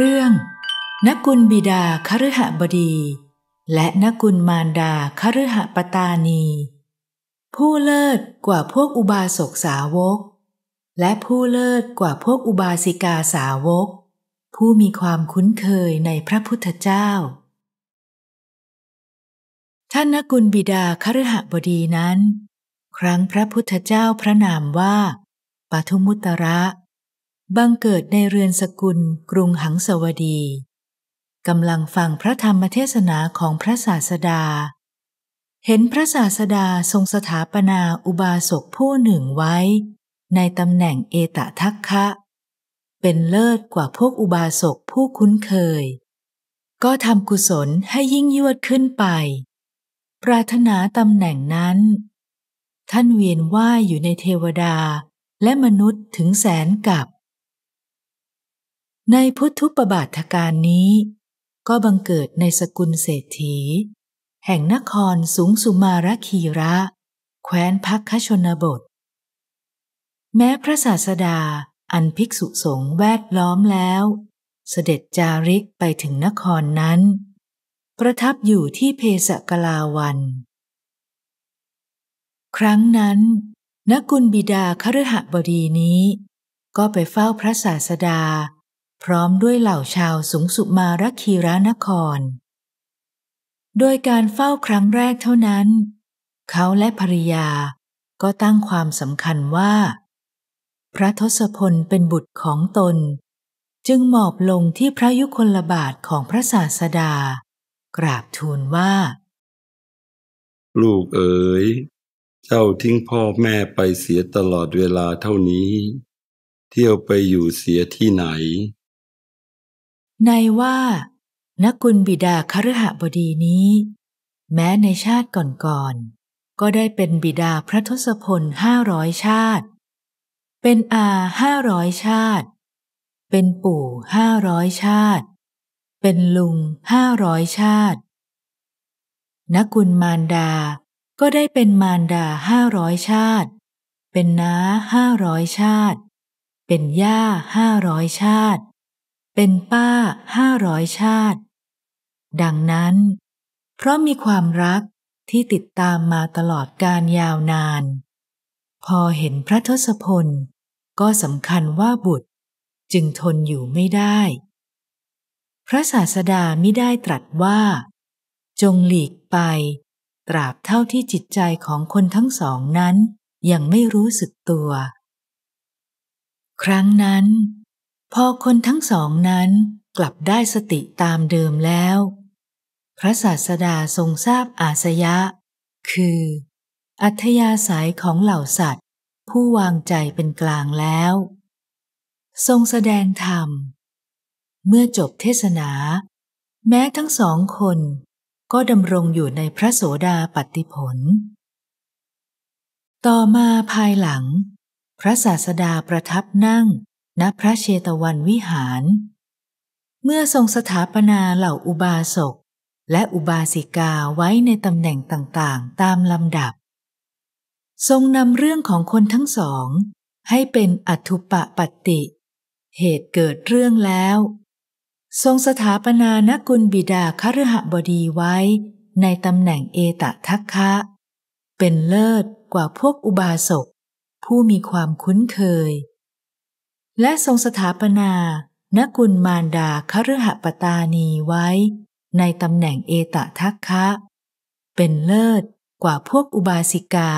เรื่อง นักกุลบิดาคฤหบดี และนักกุลมารดาคฤหปตานี ผู้เลิศกว่าพวกอุบาสกสาวก และผู้เลิศกว่าพวกอุบาสิกาสาวก ผู้มีความคุ้นเคยในพระพุทธเจ้า ท่านนักกุลบิดาคฤหบดีนั้น ครั้งพระพุทธเจ้าพระนามว่าปทุมุตระบังเกิดในเรือนสกุลกรุงหังสวดีกำลังฟังพระธรรมเทศนาของพระศาสดา เห็นพระศาสดาทรงสถาปนาอุบาสกผู้หนึ่งไว้ ในตำแหน่งเอตทักคะ เป็นเลิศกว่าพวกอุบาสกผู้คุ้นเคย ก็ทำกุศลให้ยิ่งยวดขึ้นไป ปรารถนาตำแหน่งนั้น ท่านเวียนว่ายอยู่ในเทวดาและมนุษย์ถึงแสนกับในพุทธุปบาทการนี้ก็บังเกิดในสกุลเศรษฐี แห่งนครสูงสุมารคีระแคว้นพักคชนบท แม้พระศาสดาอันภิกษุสงฆ์แวดล้อมแล้ว เสด็จจาริกไปถึงนครนั้น ประทับอยู่ที่เพสกลาวัน ครั้งนั้นนกุลบิดาคฤหบดีนี้ ก็ไปเฝ้าพระศาสดาพร้อมด้วยเหล่าชาวสูงสุมารคีรานคร โดยการเฝ้าครั้งแรกเท่านั้น เขาและภริยาก็ตั้งความสำคัญว่า พระทศพลเป็นบุตรของตน จึงหมอบลงที่พระยุคลบาทของพระศาสดา กราบทูลว่า ลูกเอ๋ย เจ้าทิ้งพ่อแม่ไปเสียตลอดเวลาเท่านี้ เที่ยวไปอยู่เสียที่ไหนในว่านักกุลบิดาคฤหบดีนี้ แม้ในชาติก่อนๆก็ได้เป็นบิดาพระทศพลห้าร้อยชาติ เป็นอาห้าร้อยชาติ เป็นปู่ห้าร้อยชาติ เป็นลุงห้าร้อยชาตินักกุลมารดา ก็ได้เป็นมารดาห้าร้อยชาติ เป็นน้าห้าร้อยชาติ เป็นย่าห้าร้อยชาติเป็นป้าห้าร้อยชาติ ดังนั้นเพราะมีความรักที่ติดตามมาตลอดการยาวนาน พอเห็นพระทศพลก็สำคัญว่าบุตรจึงทนอยู่ไม่ได้ พระศาสดาไม่ได้ตรัสว่า จงหลีกไปตราบเท่าที่จิตใจของคนทั้งสองนั้นยังไม่รู้สึกตัว ครั้งนั้นพอคนทั้งสองนั้นกลับได้สติตามเดิมแล้ว พระศาสดาทรงทราบอาสยะ คืออัธยาศัยของเหล่าสัตว์ผู้วางใจเป็นกลางแล้ว ทรงแสดงธรรม เมื่อจบเทศนา แม้ทั้งสองคนก็ดำรงอยู่ในพระโสดาปัตติผล ต่อมาภายหลัง พระศาสดาประทับนั่งณพระเชตวันวิหาร เมื่อทรงสถาปนาเหล่าอุบาสก และอุบาสิกาไว้ในตำแหน่งต่างๆ ตามลำดับ ทรงนำเรื่องของคนทั้งสอง ให้เป็นอัตุปะปติ เหตุเกิดเรื่องแล้ว ทรงสถาปนานกุลบิดาคฤหบดีไว้ในตำแหน่งเอตทัคคะ เป็นเลิศกว่าพวกอุบาสก ผู้มีความคุ้นเคยและทรงสถาปนานกุลมารดาคฤหปตานีไว้ในตำแหน่งเอตทักคะ เป็นเลิศกว่าพวกอุบาสิกา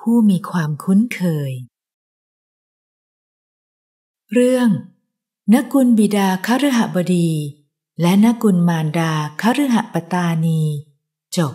ผู้มีความคุ้นเคย เรื่องนกุลบิดาคฤหบดี และนกุลมารดาคฤหปตานีจบ